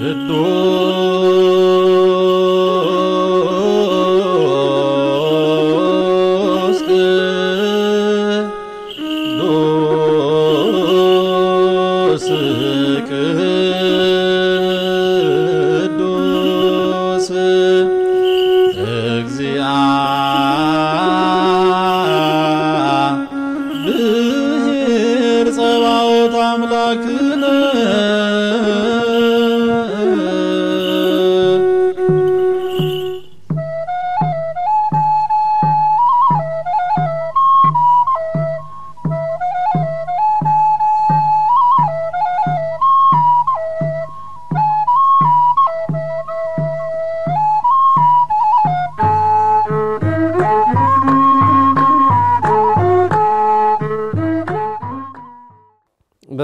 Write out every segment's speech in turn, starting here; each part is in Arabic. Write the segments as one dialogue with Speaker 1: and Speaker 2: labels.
Speaker 1: The door.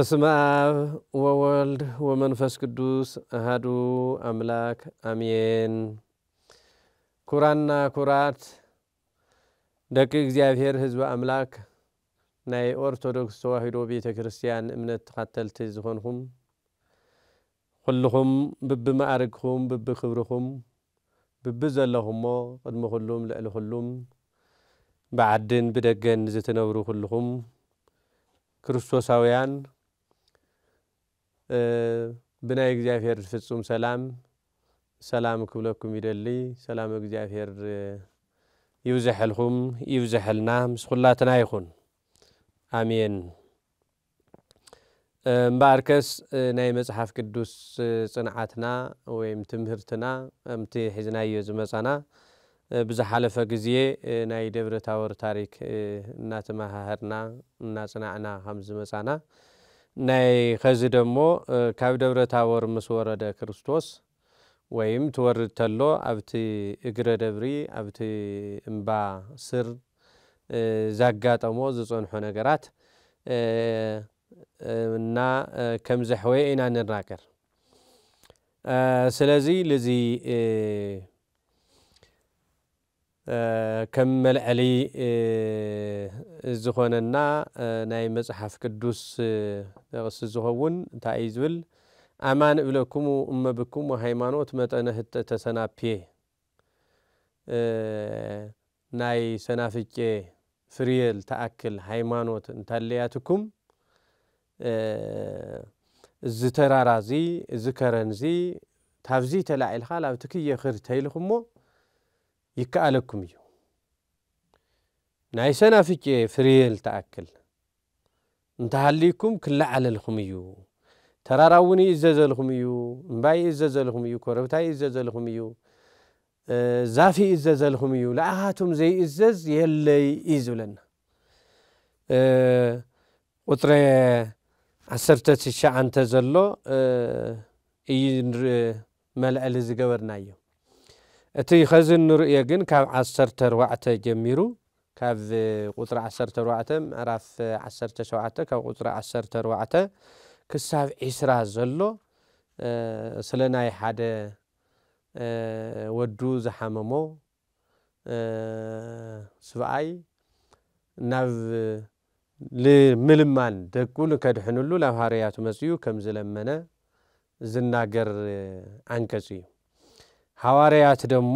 Speaker 1: በስመ አብ ወወልድ ወመንፈስ ቅዱስ አህዱ አምላክ አሜን። ኩራና ኩራት ደቂ እግዚኣብሔር ህዝቢ ኣምላክ ናይ ኦርቶዶክስ ተዋሂዶ ቤተ ክርስቲያን እምነት ተኸተልቲ ዝኾንኹም ኩልኹም ብቢማዕርግኩም ብቢክብርኹም ብቢ ዘለኹሞ ቅድሚ ኩሉም ልዕሊ ኩሉም ብዓድን ብደገን ዝተነብሩ ኩልኹም ክርስቶሳውያን ብናይ እግዚኣብሔር ፍጹም ሰላም ሰላም ክብለኩም ይደሊ ሰላም እግዚኣብሔር ይብዝሐልኩም ይብዝሐልና ምስ ኩላትና ይኹን ኣሜን እምበኣርከስ ናይ መፅሓፍ ቅዱስ ፅንዓትና ወይም ትምህርትና ምቲ ሒዝናዮ ዝመፃና ብዝሓለፈ ግዜ ናይ ደብረ ታወር ታሪክ እናተመሃህርና እናፅናዕና ከም ዝመፃና ናይ ከዚ ደሞ ካብ ደብረ ታቦር ምስ ወረደ ክርስቶስ ወይም ትወርድ ተሎ ኣብቲ እግረ ደብሪ ኣብቲ እምባ ስር ዘጋጠሞ ዝፀንሖ ነገራት እና ከም ዘሕወየ ኢና ንናገር ስለዚ ልዚ ከም መልአሊ ዝኾነና ናይ መፅሓፍ ቅዱስ ተቕሲ ዝኸውን እንታይ እዩ ዝብል ኣማን እብለኩም እመብኩም ሃይማኖት መጠነ ህጠ ተሰናፕየ ናይ ሰናፍቄ ፍርየል ተኣክል ሃይማኖት እንታለያትኩም እዚ ተራራዚ እዚ ከረንዚ ታብዚ ተላዒልካ ላብቲ ክየኽር ተይልኹ እሞ ይከኣለኩም እዩ ናይ ሰናፍጭ ፍርየል ተኣክል እንተሃልይኩም ክላዓለልኹም እዩ ተራራ እውን ይዘዘልኹም እዩ እምባይ ይዘዘልኹም እዩ ኮረብታይ ይዘዘልኹም እዩ ዛፊ ይዘዘልኹም እዩ ለኣኻቶም ዘይእዘዝ የለይ እዩ ዝብለና ቁጥሪ ዓሰርተ ትሻዓንተ ዘሎ እዩ መልአሊ ዝገበርና እዮም እቲ ኸዚ እንርእዮ ግን ካብ 14 ጀሚሩ ካብ ቁፅሪ 14 ምዕራፍ 17 ካብ ቁፅሪ 14 ክሳብ 20 ዘሎ ስለ ናይ ሓደ ወዱ ዝሓመሞ ስብኣይ ናብ ንምልማን ደቁ ንከድሕንሉ ናብ ሃርያቱ መፅኡ ከም ዝለመነ ዝናገር ዓንቀፂ እዩ ሐዋርያት ደሞ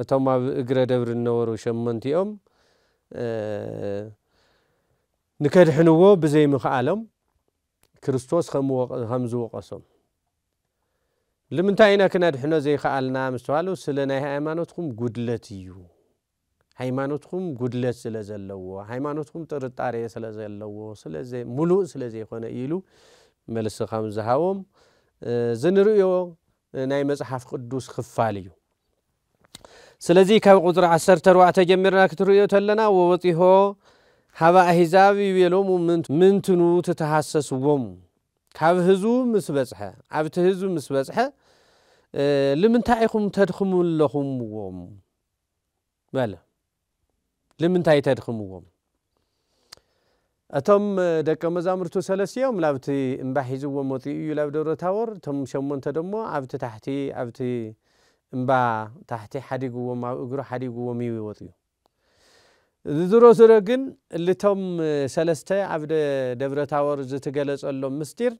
Speaker 1: እቶም ኣብ እግረ ደብሪ ዝነበሩ ሸመንቲኦም ንከድሕንዎ ብዘይምኽኣሎም ክርስቶስ ከም ዝወቀሶም ንምንታይ ኢና ክነድሕኖ ዘይከኣልና ምስ ተባሃሉ ስለ ናይ ሃይማኖትኩም ጉድለት እዩ ሃይማኖትኩም ጉድለት ስለ ዘለዎ ሃይማኖትኩም ጥርጣሬ ስለ ዘለዎ ሙሉእ ስለ ዘይኮነ ኢሉ መልሲ ከም ዝሃቦም ዝንርእዮ ናይ መፅሓፍ ቅዱስ ክፋል እዩ ስለዚ ካብ ቁፅሪ 14 ጀሚርና ክትርእዮ ተለና ወወፂሆ ሃባ ኣሂዛብ ይቤሎሙ ምንትኑ ትተሃሰስዎም ካብ ህዝቡ ምስ በፅሐ ኣብቲ ህዝቢ ምስ በፅሐ ልምንታይ ኢኹም ተድኽሙ ኣለኹምዎም በለ ልምንታይ ተድኽምዎም እቶም ደቀ መዛሙርቱ ሰለስትዮም ናብቲ እምባ ሒዝዎም ወፅኡ እዩ ናብ ደብረ ታቦር እቶም ሸሞንተ ደሞ ኣብቲ ታሕቲ ኣብቲ እምባ ታሕቲ ሓዲግዎም ኣብ እግሩ ሓዲግዎም እዩ ወፅኡ ዝዝሮ ዝሮ ግን ልቶም ሰለስተ ኣብ ደብረ ታቦር ዝትገለፀሎም ምስጢር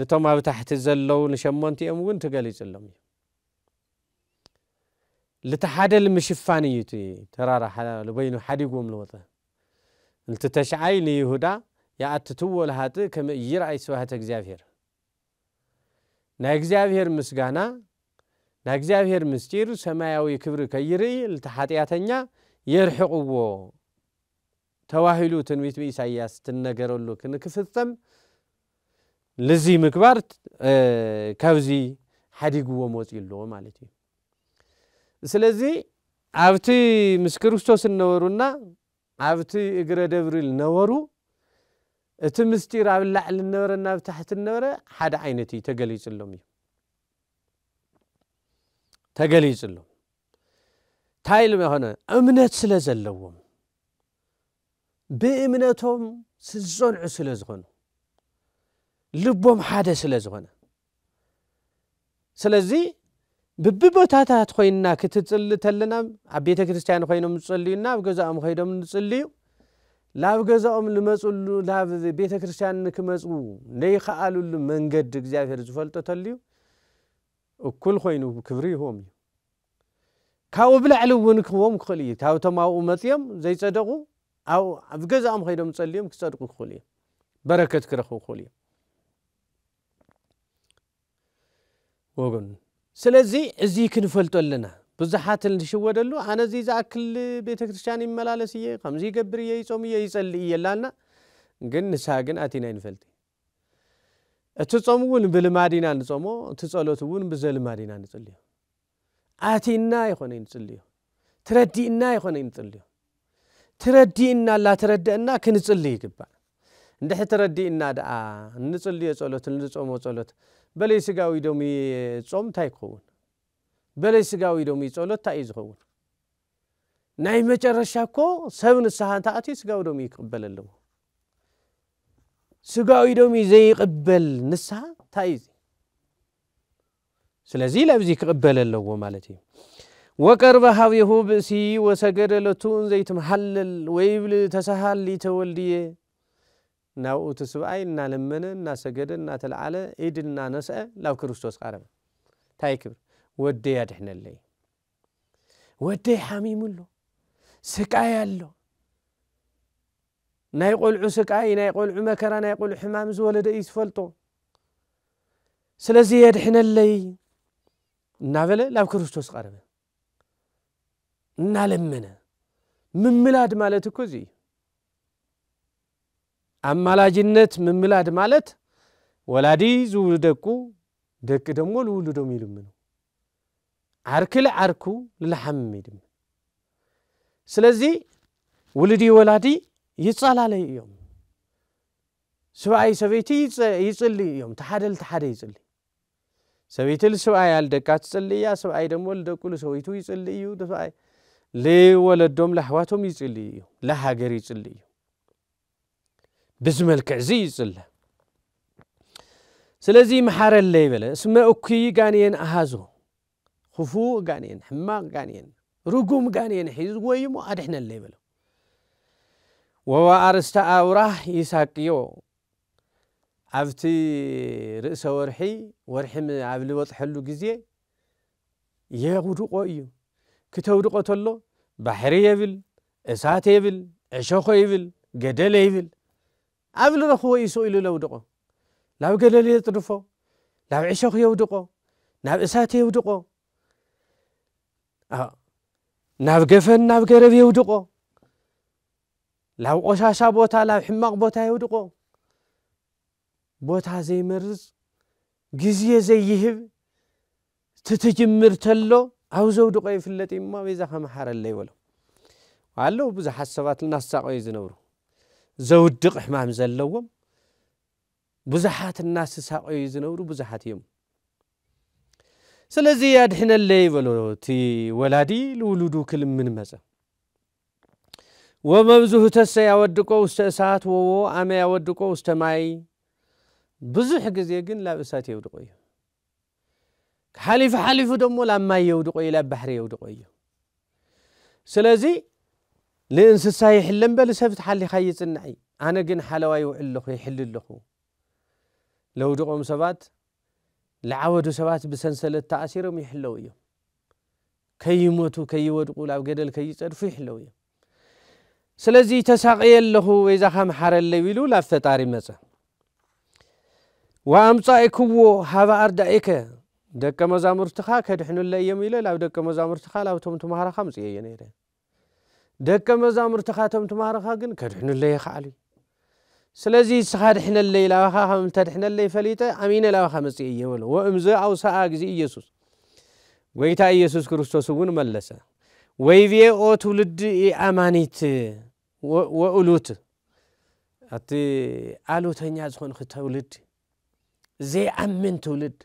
Speaker 1: ልቶም ኣብ ታሕቲ ዘለው ንሸሞንቲ እዮም እውን ትገሊፅሎም እዩ ልቲ ሓደ ንምሽፋን እዩ እቲ ተራራ ወይኑ ሓዲግዎም ዝወፀ እልቲ ንይሁዳ የኣትትዎ ልሃጢ ከመ እይርአይ ስባህተ እግዚኣብሄር ናይ እግዚኣብሄር ምስጋና ናይ እግዚኣብሄር ምስጢር ሰማያዊ ክብሪ ከይርኢ እቲ ሓጢኣተኛ የርሕቕዎ ተባሂሉ ትንቢት ብኢሳያስ ትነገረሉ ክንክፍፀም ልዚ ምግባር ካብዚ ሓዲግዎ መፅ ኣለዎ ማለት እዩ ስለዚ ኣብቲ ምስ ክርስቶስ እነበሩና عبتي إجراد أبريل نورو تمستير عبد اللعل النورة ناب تحت النورة حد عينتي تقلي سلومي تقلي سلوم تايل ما هنا أمنات سلزلوم بإمنتهم سلزون عسلزغن لبهم حادة سلزغن سلزي ብብቦታታት ኮይንና ክትፅሊ ተለና ኣብ ቤተ ክርስትያን ኮይኖም ዝፅልዩና ኣብ ገዛኦም ኮይዶም ንፅልዩ ናብ ገዛኦም ዝመፅሉ ናብ ቤተ ክርስትያን ንክመፁ ነይከኣልሉ መንገዲ እግዚኣብሔር ዝፈልጦ ተልዩ እኩል ኮይኑ ክብሪ ይህቦም እዩ ካብኡ ብላዕሊ እውን ክህቦም ክኽእል እዩ ካብቶም ኣብኡ መፅኦም ዘይፀደቁ ኣብ ገዛኦም ኮይዶም ፀልዮም ክፀድቁ ክኽእሉ እዮም በረከት ክረኽቡ ክኽእሉ እዮም ወገኑ ስለዚ እዚ ክንፈልጦ ኣለና ብዙሓት ዝሽወደሉ ኣነዚ ዝኣክል ቤተ ክርስትያን ይመላለስ እየ ከምዚ ይገብር እየ ይፆም እየ ይፀሊ እየ ኣላልና ግን ንሳ ግን ኣቲና ይንፈልጢ እቲ ፆም እውን ብልማዲና ንፀሞ እቲ ፀሎት እውን ብዘልማዲና ንፅልዮ ኣቲና ይኮነ ንፅልዮ ትረዲእና ይኮነ ንፅልዮ ትረዲእና ላ ላተረድአና ክንፅሊ ይግባእ እንድሕ ተረዲእና ደኣ ንፅልዮ ፀሎት ንፀሞ ፀሎት በለይ ስጋዊ ዶሚ ጾም እንታይ ክኸውን በለይ ስጋዊ ዶሚ ጸሎት እንታይ እዩ ዝኸውን ናይ መጨረሻ እኮ ሰብ ንስሓ እንተኣትዩ ስጋዊ ዶሚ ይቅበል ኣለዎ ስጋዊ ዶሚ ዘይቕበል ንስሓ እንታይ እዩ ስለዚ ለብዚ ክቕበል ኣለዎ ማለት እዩ ወቀርበ ሃብሁ ብእሲ ወሰገደለቱ እንዘይትመሓለል ወይብል ተሰሃሊ ተወልድየ ናብኡ እቲ ስብኣይ እናለመነ እናሰገደ እናተለዓለ ኢድ እናነስአ ናብ ክርስቶስ ቃረበ እንታይ ክብር ወደይ ኣድሕነለይ ወደይ ሓሚሙ ኣሎ ስቃይ ኣሎ ናይ ቆልዑ ስቃይ ናይ ቆልዑ መከራ ናይ ቆልዑ ሕማም ዝወለደ እዩ ዝፈልጦ ስለዚ የድሕነለይ እናበለ ናብ ክርስቶስ ቀረበ እናለመነ ምምላድ ማለት እኮ እዚ እዩ አማላጅነት ምምላድ ማለት ወላዲ ዝውልደቁ ደቂ ደሞ ዝውልዶም ይልምኑ ዓርኪ ለዓርኩ ዝለሓምም ይድም ስለዚ ውልዲ ወላዲ ይፃላለዩ እዮም ስብኣይ ሰበይቲ ይፅሊ እዮም ተሓደ ልተሓደ ይፅሊ ሰበይቲ ንስብኣያ ኣልደቃ ትፅሊ እያ ሰብኣይ ደሞ ልደቁ ሰበይቱ ይፅሊ እዩ ወለዶም ላኣሕዋቶም ይፅሊ እዩ ላሃገር ይፅሊ እዩ بزملك عزيز الله سلازي محار اللي بلا اسم اوكي غانيين اهازو خفو غانيين حماق غانيين رقوم غانيين حيز ويمو ادحنا اللي بلا وهو ارستا اوراه يساقيو عفتي رئيس ورحي ورحم عبلي وطحلو قزيه يغدقو ايو كتودقو تلو بحري يبل اسات يبل عشاقو يبل جدل يبل ኣብ ዝረኽቦ እዩ ስኢሉ ለውድቆ ናብ ገለል የጥድፎ ናብ ዕሾኽ የውድቆ ናብ እሳት የውድቆ ናብ ገፈን ናብ ገረብ የውድቆ ናብ ቆሻሻ ቦታ ናብ ሕማቕ ቦታ የውድቆ ቦታ ዘይመርዝ ግዜ ዘይህብ ትትጅምር ተሎ ኣብ ዘውድቆ ይፍለጥ እዩ እሞ ቤዛ ከመሓረ ኣለይበሎ ኣለዉ ብዙሓት ሰባት እናሳቀዩ ዝነብሩ ዘውድቕ ሕማም ዘለዎም ብዙሓት እናስሳቀዩ ዝነብሩ ብዙሓት እዮም ስለዚ ኣድሕነለ ይበሎ እቲ ወላዲ ንውሉዱ ክልምን መፀ ወመብዝህተሰ ያወድቆ ውስተ እሳት ወዎ ኣመ ያወድቆ ውስተ ማይ ብዙሕ ግዜ ግን ላብ እሳት የውድቆ እዩ ሓሊፉ ሓሊፉ ደሞ ላብ ማይ የውድቆ እዩ ላብ ባሕሪ የውድቆ እዩ ስለዚ لإنسسها يحلن بل سفت حالي خي يصنعي أنا قن حلوى يوحل يحل له لو دقوم سبات لعودوا سبات بسنسلة تأثيرهم يحلوا يوم كي يموتوا كي يودقوا لأو قدل كي يصرفوا يحلوا يوم سلزي تساقي له وإذا خام حار اللي ولو لافتاري مزا وأمصائكو هذا أردائك دك مزامر تخاك هدحنو اللي يميلو لأو دك مزامر تخاك لأو تمتو مهارا خمس يعني دك مزامر تخاتم تمارا خاقن كرحن اللي خالي سلازي سخاد حنا اللي لا خا هم تد حنا اللي فليتا امين لا خا مسي يولو و او سا اغزي يسوس ويتا يسوس كرستوس ون ملسا وي في او تولد اي امانيت و اولوت اتي الو تنيا زون تولد زي امن تولد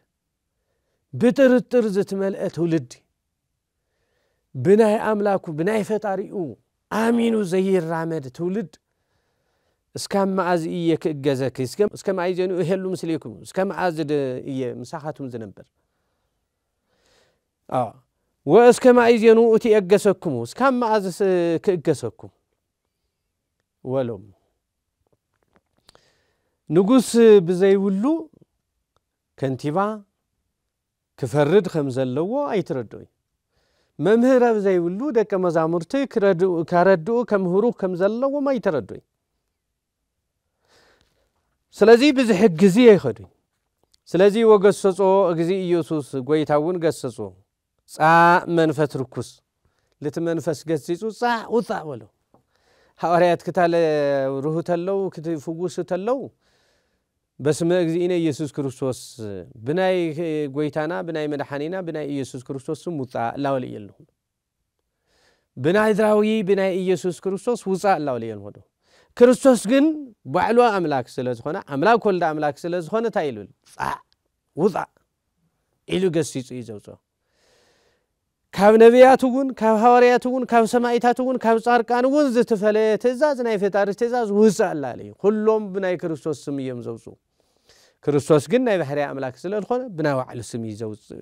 Speaker 1: بترتر زت ملئت تولد بناي املاكو بناي فطاريو ኣሚኑ ዘይራመድ ትውልድ እስካብ መኣዝ እየ ክእገዘኪ እስከ መኣይ ዘኑ እሄሉ ምስለይኩም እስከ መኣዝ እየ ምሳኻትኩም ዝነበር ወእስከ መኣይ ዘኑ እቲ የገሰኩም እስካብ መኣዝ ክእገሰኩም ወሎም ንጉስ ብዘይብሉ ከንቲባ ክፈርድ ከም ዘለዎ ኣይትረድእዩ መምህረብ ዘይብሉ ደቀ መዛሙርቲ ከረድኡ ከምህሩ ከም ዘለዎም ኣይተረድኡኝ ስለዚ ብዚ ሕግዚ ኣይኸዱኝ ስለዚ ወገሰጾ እግዚ ኢየሱስ ጎይታ እውን ገሰጾ ፃእ መንፈስ ርኩስ ልቲ መንፈስ ገሲፁ ፃእ ውፃእ በሎ ሃዋርያት ክታለ ርሁ ተለው ክትፍውሱ ተለው በስመ እግዚእነ ኢየሱስ ክርስቶስ ብናይ ጎይታና ብናይ መድሓኒና ብናይ ኢየሱስ ክርስቶስ ስም ውፃእ እላወለ ልኹ ብናይ ድራዊ ብናይ ኢየሱስ ክርስቶስ ውፃእ እላወለ ልኹ ክርስቶስ ግን ባዕሉ ኣምላክ ስለ ዝኾነ ኣምላክ ወልዳ ኣምላክ ስለ ዝኾነ እንታይ ኢሉ ፃእ ውፃእ ኢሉ ገሲፁ እዩ ዘውፅኦ ካብ ነቢያት እውን ካብ ሃዋርያት እውን ካብ ሰማይታት እውን ካብ ፃርቃን እውን ዝተፈለየ ትእዛዝ ናይ ፈጣሪ ትእዛዝ ውፃእ ኣላለ እዩ ኩሎም ብናይ ክርስቶስ ስም እዮም ዘውፅኡ ክርስቶስ ግን ናይ ባሕርይ ኣምላክ ስለ ዝኾነ ብናይ ባዕሉ ስም እዩ ዘውፅእ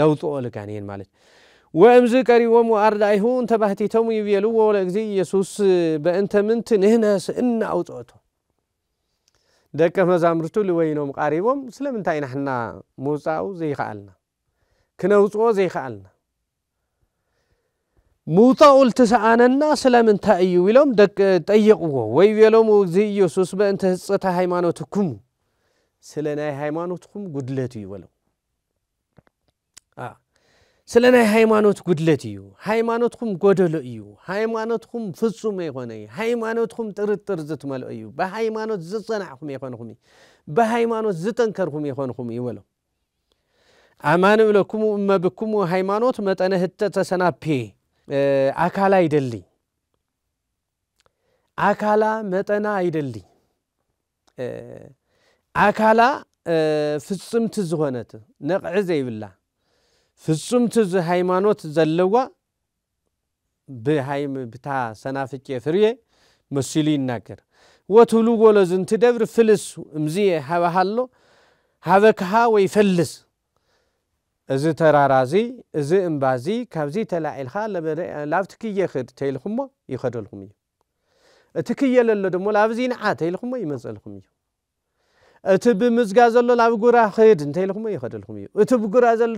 Speaker 1: ለውጥኦ ልካን እየን ማለት እዩ ወእምዝ ቀሪቦም ኣርዳይሁ እንተባህቲቶም ይብየልዎ ለእግዚ ኢየሱስ በእንተ ምንቲ ንህነስ እናኣውፅኦቶ ደቀ መዛሙርቱ ልወይኖም ቃሪቦም ስለምንታይ ናሕና ምውፃኡ ዘይከኣልና ክነውፅኦ ዘይከኣልና ምውጣኡ ልትሰኣነና ስለምንታይ እዩ ኢሎም ጠየቕዎ ወይ ብየሎም እዚ ኢየሱስ በእንተ ህፅታ ሃይማኖትኩም ስለ ናይ ሃይማኖትኩም ጉድለት እዩ በሎ ስለ ናይ ሃይማኖት ጉድለት እዩ ሃይማኖትኩም ጎደሎ እዩ ሃይማኖትኩም ፍፁም ኣይኮነ እዩ ሃይማኖትኩም ጥርጥር ዝትመልኦ እዩ ብሃይማኖት ዝፀናዕኹም ይኮንኹም እዩ ብሃይማኖት ዝጠንከርኩም ይኮንኹም እዩ በሎ ኣማን ብለኩም ብኩም ሃይማኖት መጠነ ህተ ተሰናፔ ኣካላ ኣይደሊ ኣካላ መጠና ኣይደሊ ኣካላ ፍፅምቲ ዝኾነት ነቕዒ ዘይብላ ፍፁምቲ ሃይማኖት ዘለዋ ብታ ሰናፍቄ ፍርየ መሲሉ ይናገር ወትብልዎሎ ዝንትደብር ፍልስ እምዝ ሃበሃሎ ሃበክሃ ወይ ፈልስ እዚ ተራራዚ እዚ እምባዚ ካብዚ ተላዒልካ ላብቲ ክየ ክድ ተይልኩሞ ይኸደልኩም እዩ እቲ ክየ ለሎ ድሞ ላብዚ ንዓ ተይልኩሞ ይመፀልኩም እዩ እቲ ብምዝጋ ዘሎ ናብ ጉራ ክድ እንተይ ይኸደልኹም እዩ እቲ ብጉራ ዘሎ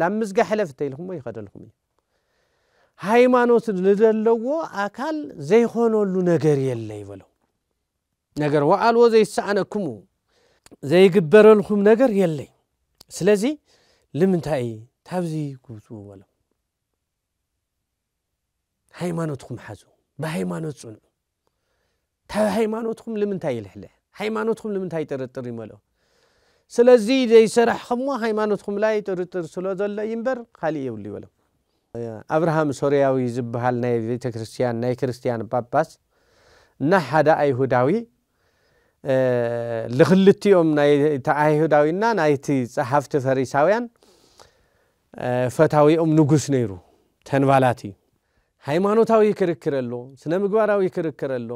Speaker 1: ናብ ምዝጋ ሕለፍ እንተይ ኢልኩሞ ይኸደልኩም እዩ ሃይማኖት ንዘለዎ ኣካል ዘይኮነሉ ነገር የለ ይበሎ ነገር ወኣልዎ ዘይሰዓነኩም ዘይግበረልኩም ነገር የለይ ስለዚ ንምንታይ ታብዚ ግብፅዎ በሎ ሃይማኖትኩም ሓዙ ብሃይማኖት ፅንዑ ታብ ሃይማኖትኩም ንምንታይ ይልሕልሕ ሃይማኖትኩም ንምንታይ ጥርጥር ይመሎ ስለዚ ዘይሰራሕኹምሞ ሃይማኖትኩም ላይ ጥርጥር ስለ ዘሎ እዩ እምበር ካሊእ የብሉ ይበሎ ኣብርሃም ሶርያዊ ዝበሃል ናይ ቤተ ቤተክርስትያን ናይ ክርስትያን ጳጳስ እና ሓደ ኣይሁዳዊ ንክልቲኦም ናይቲ ኣይሁዳዊና ናይቲ ፀሓፍቲ ፈሪሳውያን ፈታዊኦም ንጉስ ነይሩ ተንባላት እዩ ሃይማኖታዊ ክርክር ኣሎ ስነ ምግባራዊ ክርክር ኣሎ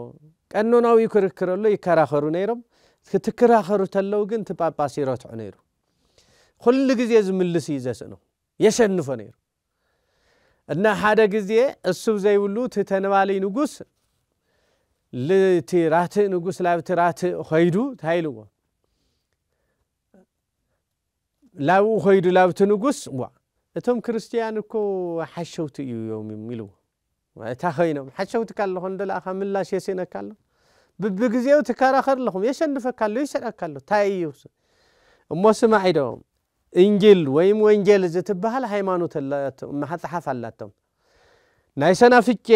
Speaker 1: ቀኖናዊ ክርክር ኣሎ ይከራኸሩ ነይሮም ክትከራኸሩ ተለው ግን ቲ ጳጳስ ይረትዑ ነይሩ ኩሉ ግዜ ዝምልስ እዩ ዘስእኖ የሸንፎ ነይሩ እና ሓደ ግዜ እሱ ዘይብሉ እቲ ተነባሊ ንጉስ እቲ ራትእ ንጉስ ላብቲ ራትእ ኮይዱ ታይልዎ ላብኡ ኮይዱ ላብቲ ንጉስ እቶም ክርስትያን እኮ ሓሸውቲ እዩ ዮም ኢልዎ እታ ኮይኖም ሓሸውትካ ኣለኹ ደ ለኣኻ ምላሽ የሲነካ ኣሎ ብቢግዜኡ ትከራኸር ኣለኹም የሸንፈካ ኣሎ ይሸጠካ ኣሎ እንታይ እዩ እሞ ስማዒ ዶ እንጅል ወይም ወንጀል ዝትበሃል ሃይማኖት መሓፅሓፍ ኣላቶም ናይ ሰናፍቄ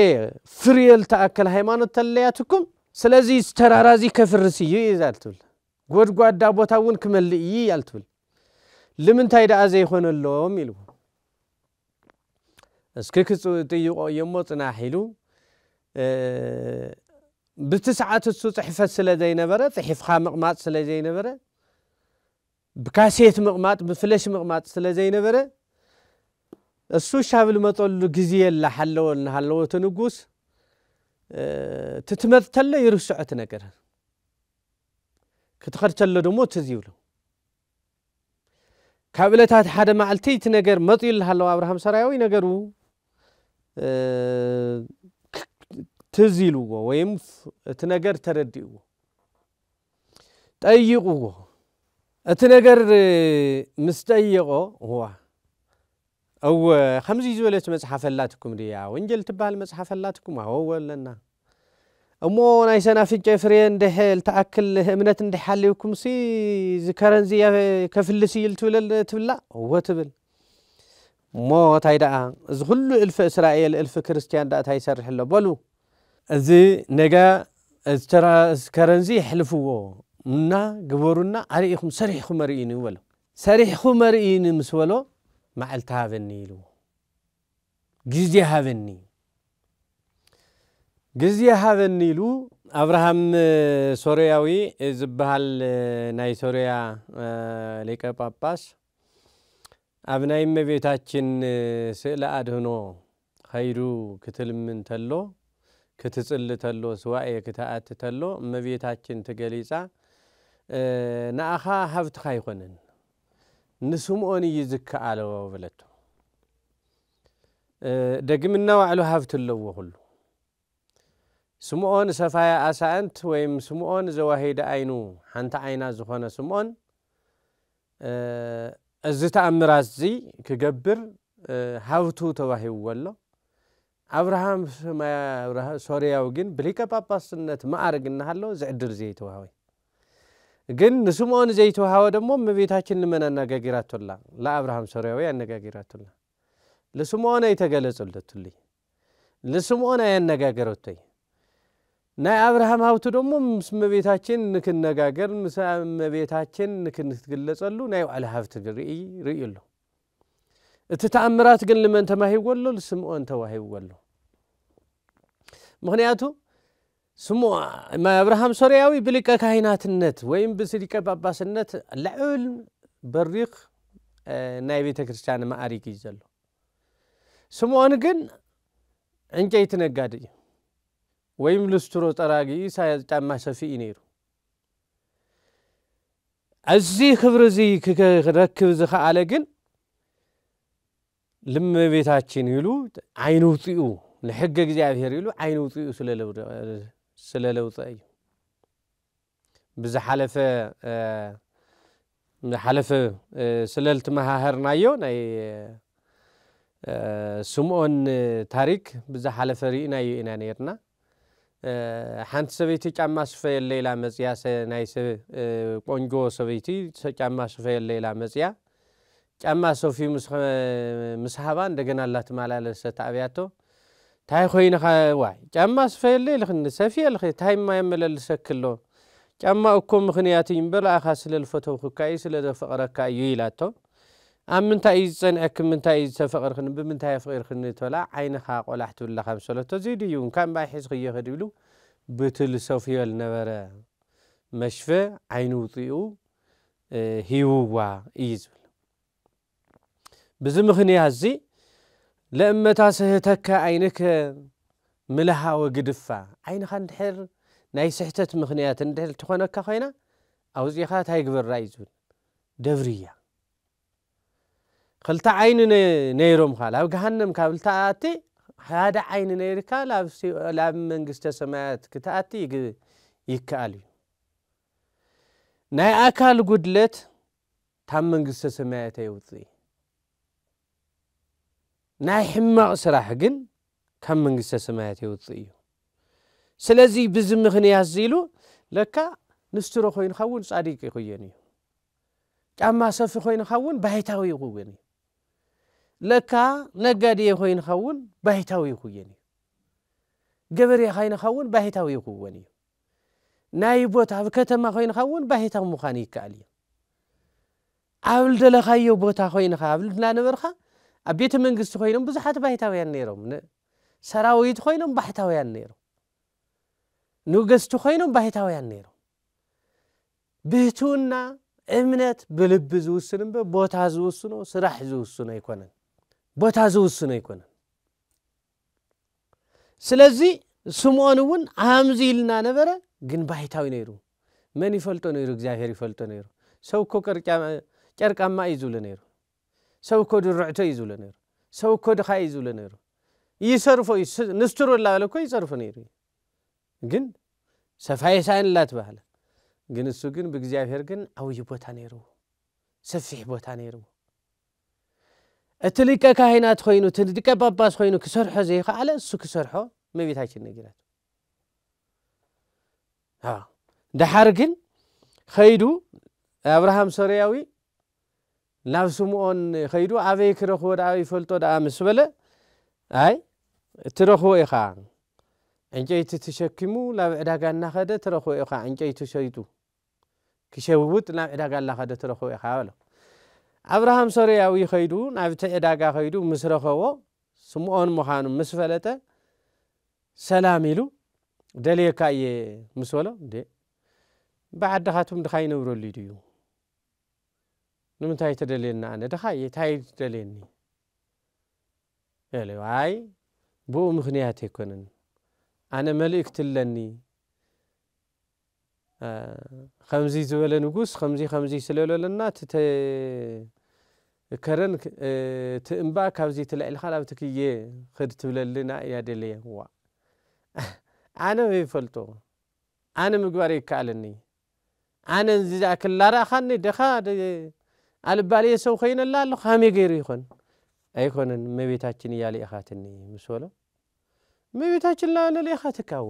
Speaker 1: ፍርየል ተኣከል ሃይማኖት ተለያትኩም ስለዚ ዝተራራዚ ከፍርስ እዩ እዛ ትብል ጎድጓዳ ቦታ እውን ክመልእ እዩ እያል ትብል ንምንታይ ደኣ ዘይኮነሎም ኢልዎ سكيكس يموت ناحيلو بتسعة تسو تحفة سلا دي نبرة تحفة مقمات سلا دي نبرة بكاسيت مقمات بفلاش مقمات سلا دي نبرة السو شاب المطول لقزية اللي حلو اللي حلو تنقوس تتمثل يرسع تنقر كتخر تلو دمو تزيولو كابلتات حدا معلتي تنقر مطيل حلو أبراهام سراوي نقرو تزيلوه ويم تنقر ترديوه تأييقوه أتنقر مستأييقو هو أو خمس يزولت مسحف اللاتكم ريا وانجل تبه المسحف اللاتكم هو لنا أمو نايسانا في جفرين دحيل تأكل همنت دحاليكم سي زكارن زي كفلسي يلتولل تبلا هو تبل እሞ እንታይ ደኣ እዚ ኩሉ እልፊ እስራኤል እልፊ ክርስትያን ዳ እንታይ ይሰርሕ ኣሎ በሉ እዚ ነጋ ከረንዚ ይሕልፍዎ እና ግበሩና ኣርኢኹም ሰሪሕኹ መርኢኒ በሎ ሰሪሕኹ መርኢኒ ምስ በሎ መዓልቲ ሃበኒ ኢልዎ ግዜ ሃበኒ ግዜ ሃበኒ ኢሉ ኣብርሃም ሶርያዊ ዝበሃል ናይ ሶርያ ሊቀ ጳጳስ ኣብ ናይ እመቤታችን ስእሊ ኣድህኖ ከይዱ ክትልምን ተሎ ክትፅሊ ተሎ ስዋእየ ክትኣት ተሎ እመቤታችን ትገሊፃ ንኣኻ ሃብትኻ ይኮነን ንስምኦን እዩ ዝከኣለዎ በለቶ ደግምና ባዕሉ ሃብቲ ኣለዎ ኩሉ ስምኦን ሰፋያ ኣሳእንት ወይም ስምኦን ዘዋሂደ ዓይኑ ሓንቲ ዓይና ዝኾነ ስምኦን እዚ ተኣምራት እዚ ክገብር ሃብቱ ኣሎ ኣብርሃም ሶርያዊ ግን ብሊቀ ጳጳስነት ማዕርግ እናሃለዎ ዝዕድር ዘይተዋሃወ ግን ንስምኦን ዘይተዋሃወ ደሞ እመቤታችን ንመን ኣነጋጊራቶላ ንኣብርሃም ሶርያዊ ኣነጋጊራቶላ ንስምኦን ኣይተገለፀለትሉ ንስምኦን ኣይ ኣነጋገረቶይ ናይ ኣብርሃም ሃብቲ ደሞ ምስ መቤታችን ንክነጋገር ምስ መቤታችን ንክንትግለፀሉ ናይ ባዕለ ሃብቲ ርኢ ኣሎ እቲ ተኣምራት ግን ልመን ተማሂብዎ ኣሎ ስምዖን ተዋሂብዎ ኣሎ ምክንያቱ ስሙ ኣብርሃም ሶርያዊ ብሊቀ ካይናትነት ወይም ብስሊቀ ጳጳስነት ልዕብል በሪኽ ናይ ቤተ ክርስትያን ማኣሪግ እዩ ዘሎ ስምዖን ግን ዕንጨይቲ ነጋዲ እዩ ወይም ልስትሮ ጠራጊ ጫማ ሰፊ እዩ ነይሩ እዚ ክብሪ እዚ ክረክብ ዝኸኣለ ግን ልመቤታችን ኢሉ ዓይኒ ውፅኡ ንሕጊ እግዚኣብሄር ኢሉ ዓይኒ ውፅኡ ስለ ለውፀ እዩ ብዝሓለፈ ስለልትመሃሃርናዮ ናይ ስምኦን ታሪክ ብዝሓለፈ ርኢናዮ ኢና ነርና ሓንቲ ሰበይቲ ጫማ ስፈ የለኢላ መፅያ ናይ ቆንጆ ሰበይቲ ጫማ ስፈ የለኢላ መፅያ ጫማ ሰፊ ምስ ሃባ እንደገና ላትመላለሰት ኣብያቶ እንታይ ኮይኑኻ ዋይ ጫማ ስፈየለ የለኢልኽኒ ሰፊየ ልኺ እንታይ ማ የመለልሰክሎ ጫማ እኮ ምክንያት እዩ እምበር ስለ ስለልፈተውክካ እዩ ስለ ዘፈቕረካ እዩ ኢላቶ ኣብ ምንታይ እዩ ዝፀንዐክን ምንታይ እዩ ዝተፈቕርክን ብምንታይ ኣፍቂርክን ተበላ ዓይንኻ ቆላሕ ትብላ ከም ሰለቶ እዚ ድዩ ካብ ምባይ ሒዝክዮ ኽድ ይብሉ ብትልሰፍዮ ዝነበረ መሽፈ ዓይኒ ውፅኡ ሂውዋ እዩ ዝብል ብዚ ምኽንያት እዚ ለእመታ ስህተካ ዓይንከ ምልሃ ወግድፋ ዓይንኻ እንድሕር ናይ ስሕተት ምኽንያት እንድሕር እትኾነካ ኮይና ኣውፅኢኻ እንታይ ግበራ እዩ ዝብል ደብሪ እያ ክልተ ዓይኒ ነይሮም ካ ኣብ ገሃንም ካብ ልተኣቲ ሓደ ዓይኒ ነይርካ ናብ መንግስተ ሰማያት ክተኣቲ ይከኣል እዩ ናይ ኣካል ጉድለት ታብ መንግስተ ሰማያት የውፅእ ናይ ሕማቕ ስራሕ ግን ካብ መንግስተ ሰማያት የውፅእ እዩ ስለዚ ብዚ ምኽንያት ኢሉ ለካ ንስትሮ ኮይኑካ እውን ጻዲቅ ይኽየን እዩ ጫማ ሰፊ ኮይኑካ እውን ባይታዊ ይኽውን እዩ ለካ ነጋዴ ኮይንኸውን ባሂታዊ ይኹየን እዩ ገበሬ ካይንኸውን ባሂታዊ ይኽወን እዩ ናይ ቦታ ኣብ ከተማ ኮይንኸውን ባሂታዊ ምዃን ይከኣል እዩ ኣብ ልደለኻዮ ቦታ ኮይንኻ ኣብ ልድናነበርካ ኣብ ቤተ መንግስቲ ኮይኖም ብዙሓት ባሂታውያን ነይሮም ሰራዊት ኮይኖም ባሕታውያን ነይሮም ንገስቲ ኮይኖም ባሂታውያን ነይሮም ብህትውና እምነት ብልቢ ዝውስን እምበ ቦታ ዝውስኖ ስራሕ ዝውስኖ ኣይኮነን ቦታ ዝውስኖ ኣይኮነን ስለዚ ስምዖን እውን ኣምዚ ኢልና ነበረ ግን ባይታዊ ነይሩ መን ይፈልጦ ነይሩ እግዚኣብሔር ይፈልጦ ነይሩ ሰብ ኮ ጨርቃማ እዩ ዝብሎ ነይሩ ሰብ ኮ ድርዕቶ እዩ ዝብሎ ነይሩ ሰብ ኮ ድኻ እዩ ዝብሎ ነይሩ ይሰርፎ እዩ ንስትሩ ላበለ ኮ ይፀርፎ ነይሩ እዩ ግን ሰፋየሳይን ላትባሃለ ግን እሱ ግን ብእግዚኣብሔር ግን ዓብይ ቦታ ነይርዎ ሰፊሕ ቦታ ነይርዎ እቲ ሊቀ ካሂናት ኮይኑ እቲ ሊቀ ጳጳስ ኮይኑ ክሰርሖ ዘይከኣለ እሱ ክሰርሖ መቤታችን ነጊራት ድሓር ግን ከይዱ ኣብርሃም ሶርያዊ ናብ ስምዖን ከይዱ ኣበይ ክረኽቦ ድኣ ይፈልጦ ድኣ ምስ በለ ኣይ እትረኽቦ ኢኻ ዕንጨይቲ ተሸኪሙ ናብ ዕዳጋ እናኸደ ትረኽቦ ኢኻ ዕንጨይቲ ሸይጡ ክሸውውጥ ናብ ዕዳጋ እናኸደ ትረኽቦ ኢኻ በሎ ኣብርሃም ሶርያዊ ኸይዱ ናብቲ ዕዳጋ ኸይዱ ምስ ረኸቦ ስምዖን ምዃኑ ምስ ፈለጠ ሰላም ኢሉ ደልየካ እየ ምስ በሎ እ ብዓድኻትም ድኻ ይነብረሉ ድዩ ንምንታይ ተደልየና ኣነ ድኻ እየ እንታይ ተደልየኒ ይ ብኡ ምኽንያት ኣይኮነን ኣነ መልእክቲ ኣለኒ ከምዚ ዝበለ ንጉስ ከምዚ ከምዚ ስለለለና ከረን እቲ እምባ ካብዚ ትላኢልካ ናብቲ ክየ ክድ ትብለልና እያ ደለየ ዋ ኣነ በይፈልጦ ኣነ ምግባር ይከኣለኒ ኣነ ዚኣ ክላራእኻኒ ደኻ ኣልባልየ ሰብ ኮይነላ ኣሎ ከመይ ገይሩ ይኮን ኣይኮነን መቤታችን እያ ልኢኻትኒ ምስ በሎ መቤታችን ላለልኢኻትካዎ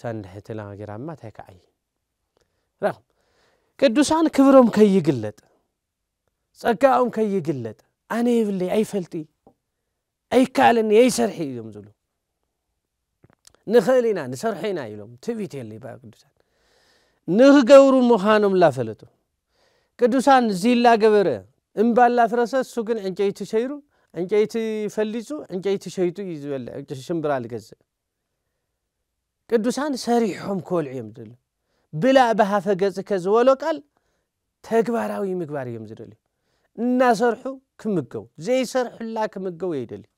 Speaker 1: ሳንድሕትላ ጌራማ እንታይ ከዓይ ቅዱሳን ክብሮም ከይግለጥ ጸጋኦም ከይግለጥ ኣነ የብለይ ኣይፈልጢ ኣይከኣለኒ ኣይሰርሒ እዮም ዝብሉ ንኽእል ኢና ንሰርሖ ኢና ኢሎም ትቢት የለ በ ቅዱሳን ንኽገብሩ ምዃኖም ላፈለጡ ቅዱሳን እዚ ገበረ እምባ ላፍረሰ እሱ ግን ዕንጨይቲ ሸይሩ ዕንጨይቲ ፈሊፁ ዕንጨይቲ ሸይጡ እዩ ዝበለ ሽምብራ ዝገዝእ ቅዱሳን ሰሪሖም ክበልዑ እዮም ዘሎ ብላእ ብሃፈ ገፅከ ዝበሎ ቃል ተግባራዊ ምግባር እዮም ዝደልዩ እናሰርሑ ክምገቡ ዘይሰርሑላ ክምገቡ የይደልዩ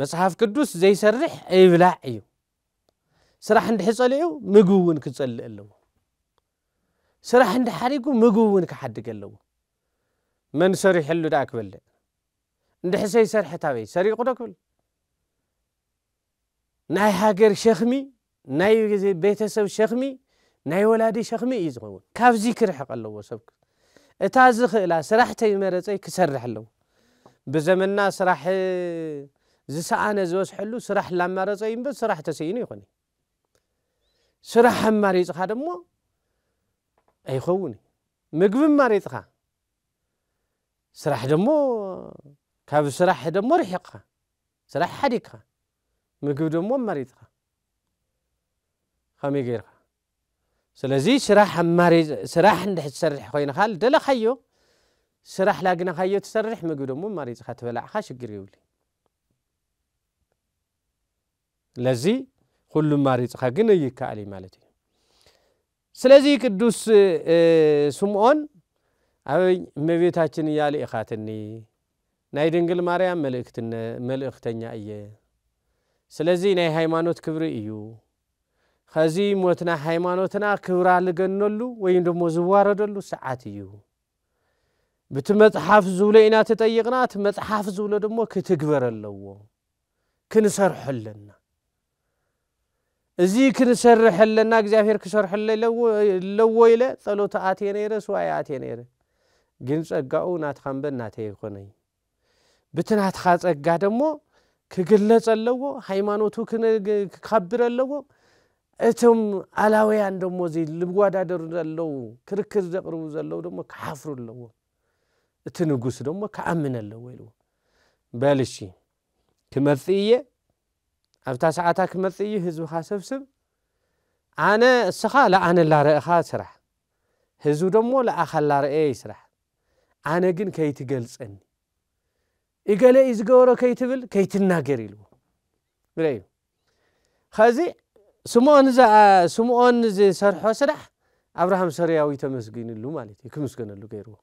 Speaker 1: መፅሓፍ ቅዱስ ዘይሰርሕ ይብላዕ እዩ ስራሕ እንድሕ ፀሊዑ ምግቢ እውን ክፀልእ ኣለዎ ስራሕ እንድሓሪጉ ምግቢ እውን ክሓድግ ኣለዎ መን ሰሪሕሉ ዳ ክበልዕ እንድሕሰይ ሰርሐ ታበይ ሰሪቑ ዶ ክብል ናይ ሃገር ሸክሚ ናይ ግዜ ቤተሰብ ሸክሚ ናይ ወላዲ ሸክሚ እዩ ዝኸውን ካብዚ ክርሕቕ ኣለዎ ሰብ እታ ዝኽእላ ስራሕተይ መረፀይ ክሰርሕ ኣለዎ ብዘመና ስራሕ ዝሰኣነ ዝበስሐሉ ስራሕ ላማረፀ እዩ እምበር ስራሕ ተሰኢኑ ይኮነ ስራሕ ኣማሪፅኻ ደሞ ኣይኸውን ምግቢ ማሪፅኻ ስራሕ ደሞ ካብ ስራሕ ደሞ ርሒቕኻ ስራሕ ሓዲግኻ ምግቢ ደሞ ማሪፅኻ خمي غير سلازي سراح ماري سراح ندح تسرح خوينا خال دلا خيو سراح لاقنا خيو تسرح ما قولو مو ماري زخات بلع خاش قريولي لازي خلو ماري زخا قنا يكا علي مالتي سلازي كدوس اه سمعون أوي مبيتا تشني يالي إخاتني ناي دنقل مريم ملكتن ملكتن يا إيه سلازي ناي هاي مانوت كبري إيوه ከዚ ሞትና ሃይማኖትና ክብራ ዝገነሉ ወይ ደሞ ዝዋረደሉ ሰዓት እዩ ብቲ መፅሓፍ ዝብሎ ኢና ተጠይቕና እቲ መፅሓፍ ዝብሎ ድሞ ክትግበር ኣለዎ ክንሰርሖ ኣለና እዚ ክንሰርሕ ኣለና እግዚኣብሔር ክሰርሖ ኣለዎ ኢለ ፀሎት ኣትየ ነይረ ስዋይ ኣትየ ነይረ ግን ፀጋኡ ናትኻ እምበ እናተይ ይኮነዩ ብቲ ናትኻ ፀጋ ደሞ ክግለፅ ኣለዎ ሃይማኖቱ ክከብር ኣለዎ እቶም ኣላውያን ደሞ እዚ ልዋዳደሩ ዘለው ክርክር ዘቕርቡ ዘለው ደሞ ክሓፍሩ ኣለዎም እቲ ንጉስ ደሞ ክኣምን ኣለዎ ኢልዎ በል እሺ ክመፅእ እየ ኣብታ ሰዓታ ክመፅእ እዩ ህዝብኻ ሰብስብ ኣነ እስኻ ለኣነ ላርእኻ ስራሕ ህዝቢ ደሞ ለኣኻ ላርአየ ይስራሕ ኣነ ግን ከይትገልፀኒ እገለ እዩ ዝገበሮ ከይትብል ከይትናገር ኢልዎ እዩ ከዚ سمون زا سمون زا سر حسرة أبراهام سريا ويتمسجين اللو مالتي كمسجين اللو غيرو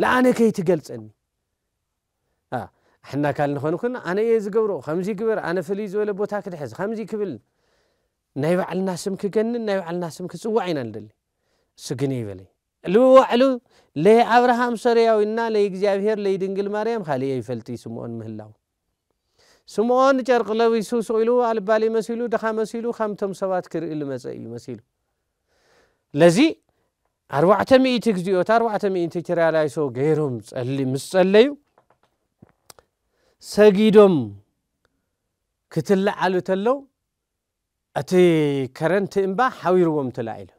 Speaker 1: لا أنا كي تجلس أني آه حنا قال نخون كنا أنا إيز قبرو خمزي كبر أنا فليز ولا بوتاك تحز خمزي كبل نايو على الناس مكجن نايو على الناس مكسوعين اللي سجني بلي لو علو لي أبراهام سريا وإنا لي إجزاهير لي دنجل مريم خالي يفلتي سمون مهلاو ስምዖን ጨርቂ ለቢሱ ስቕ ኢሉ ኣልባሊ መሲሉ ድኻ መሲሉ ከምቶም ሰባት ክርኢ ዝመፀ እዩ መሲሉ ለዚ ኣርባዕተ ሚእቲ ግዜኦት ኣርባዕተ ሚእቲ ተራላይሶ ገይሮም ምስ ፀለዩ ሰጊዶም ክትላዓሉ ተለው እቲ ከረንቲ እምባ ሓዊርዎም ተላዒሉ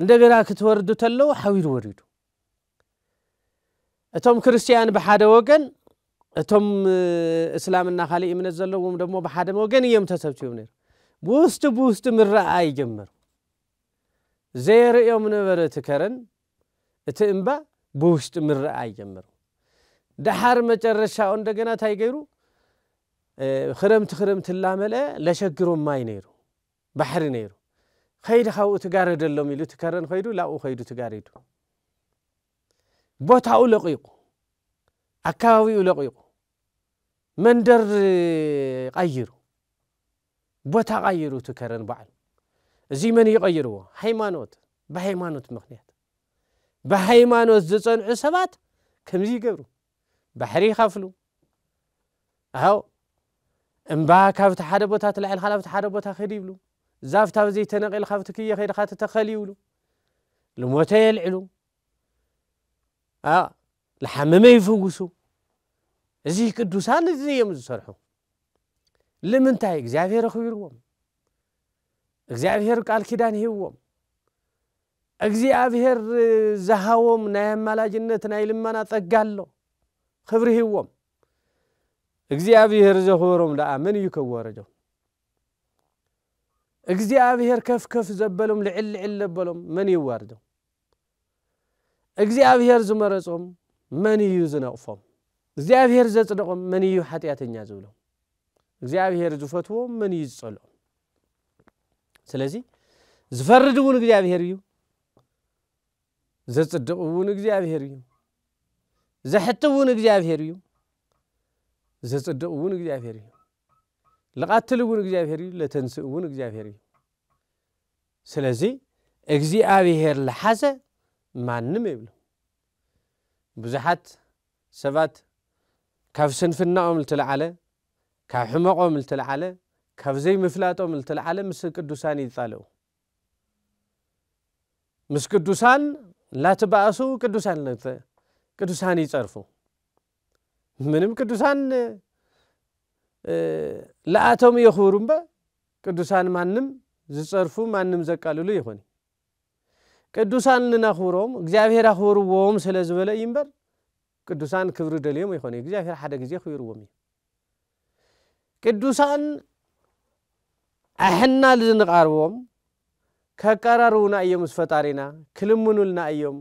Speaker 1: እንደገና ክትወርዱ ተለው ሓዊሩ ወሪዱ እቶም ክርስትያን ብሓደ ወገን እቶም እስላምና ካልእ እምነት ዘለዎም ደሞ ብሓደ ወገን እዮም ተሰብሲቡ ነይሩ ብውስጢ ብውስጢ ምረኣይ ጀመሩ ዘየርእዮም ነበረ እቲ ከረን እቲ እምባ ብውሽጢ ምረኣይ ጀመሩ ድሓር መጨረሻኡ እንደገና እንታይ ገይሩ ክረምቲ ክረምቲ እላመልአ ለሸግሮም ማይ ነይሩ ባሕሪ ነይሩ ከይዲ ካብኡ ትጋረደሎም ኢሉ እቲ ከረን ከይዱ ላብኡ ከይዱ ትጋሪዱ ቦታኡ ለቂቁ ኣከባቢኡ ለቂቁ مندر غيرو بوتا غيرو تكرن بعل زي من يغيرو حيمانوت بحيمانوت مخنيات بحيمانوت زيصن عسبات كم زي قبرو بحري خفلو هاو امبا كافت حدا بوتا تلعل خلافت حدا بوتا خيري زافتا زي تنقل خافت كي خير خات تخلي بلو لموتا يلعلو اه لحمم يفوقسو እዚ ቅዱሳን እዚ እዮም ዝሰርሑ ንምንታይ እግዚኣብሔር ኣኽቢርዎም እግዚኣብሔር ቃል ኪዳን ሂብዎም እግዚኣብሔር ዝሃቦም ናይ ኣማላጅነት ናይ ልመና ፀጋ ኣሎ ክብሪ ሂብዎም እግዚኣብሔር ዘኽበሮም ደኣ መን እዩ ከወረጆም እግዚኣብሔር ከፍ ከፍ ዘበሎም ልዕል ልዕል ዘበሎም መን ይዋርዶም እግዚኣብሔር ዝመረፆም መን እዩ ዝነቕፎም እግዚአብሔር ዘፅደቖም መን እዩ ሓጢአተኛ ዝብሎ እግዚአብሔር ዝፈትዎ መን እዩ ዝፀልኦም ስለዚ ዝፈርድ እውን እግዚአብሔር እዩ ዘፅድቕ እውን እግዚአብሔር እዩ ዘሕቲ እውን እግዚአብሔር እዩ ዘፅድቕ እውን እግዚአብሔር እዩ ዝቓትል እውን እግዚአብሔር እዩ ለተንስእ እውን እግዚአብሔር እዩ ስለዚ እግዚአብሔር ዝሓዘ ማንም የብሉ ብዙሓት ሰባት ካብ ስንፍናኦም ልትለዓለ ካብ ሕመቖም ልትለዓለ ካብ ዘይምፍላጦም ልትለዓለ ምስ ቅዱሳን ይፃለኡ ምስ ቅዱሳን እናትበኣሱ ቅዱሳን ቅዱሳን ይፀርፉ ምንም ቅዱሳን ለኣቶም የኽብሩ እምበ ቅዱሳን ማንም ዝፀርፉ ማንም ዘቃልሉ ይኹን ቅዱሳን ንነኽብሮም እግዚኣብሔር ኣኽብርዎም ስለ ዝበለ እዩ እምበር ቅዱሳን ክብሪ ደልዮም ይኮነ እግዚኣብሔር ሓደ ግዜ ክቢርዎም እዩ ቅዱሳን ኣሕና ዝንቃርቦም ከቀራርቡና እዮም ምስ ፈጣሪና ክልምኑልና እዮም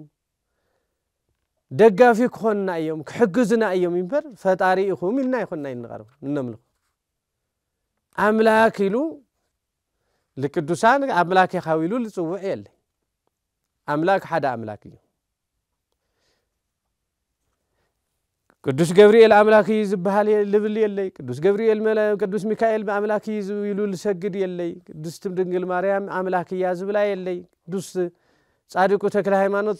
Speaker 1: ደጋፊ ክኾንና እዮም ክሕግዝና እዮም እምበር ፈጣሪ ኢኹም ኢልና ይኮንና ንቐርቡ ነምልኹ ኣምላክ ኢሉ ንቅዱሳን ኣምላክ ኢኻ ኢሉ ዝፅውዕ የለይ ኣምላክ ሓደ ኣምላክ እዩ ቅዱስ ገብርኤል አምላክ ዝበሃል ልብል የለይ ቅዱስ ገብርኤል ቅዱስ ሚካኤል አምላክ እዩ ይሉል ሰግድ የለይ ቅዱስ ድንግል ማርያም አምላክ ዝብላ የለይ ቅዱስ ጻድቁ ተክለ ሃይማኖት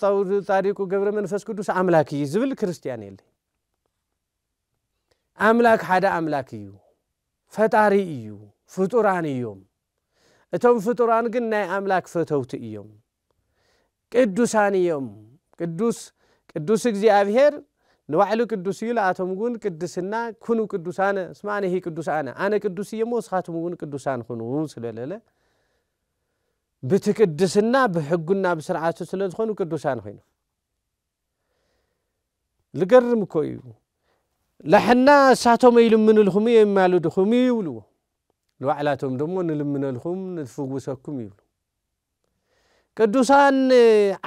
Speaker 1: ጻድቁ ገብረ መንፈስ ቅዱስ አምላክ እዩ ዝብል ክርስቲያን የለይ ኣምላክ ሓደ ኣምላክ እዩ ፈጣሪ እዩ ፍጡራን እዮም እቶም ፍጡራን ግን ናይ ኣምላክ ፈተውቲ እዮም ቅዱሳን እዮም ቅዱስ ቅዱስ እግዚኣብሄር ንባዕሉ ቅዱስ እዩ ንኣቶም እውን ቅድስና ኩኑ ቅዱሳነ እስማ ኣነ ሂ ቅዱስ ኣነ ኣነ ቅዱስ እየ ሞ ስኻትም እውን ቅዱሳን ኩኑ ስለለለ ብቲ ቅድስና ብሕጉና ብስርዓቱ ስለ ዝኾኑ ቅዱሳን ኮይኑ ዝገርም ኮ እዩ ላሕና እሳቶም ኣይልምንልኹም እየ የማልድኹም እዩ ይብልዎ ንባዕላቶም ደሞ ንልምነልኹም ንትፍውሰኩም ይብሉ ቅዱሳን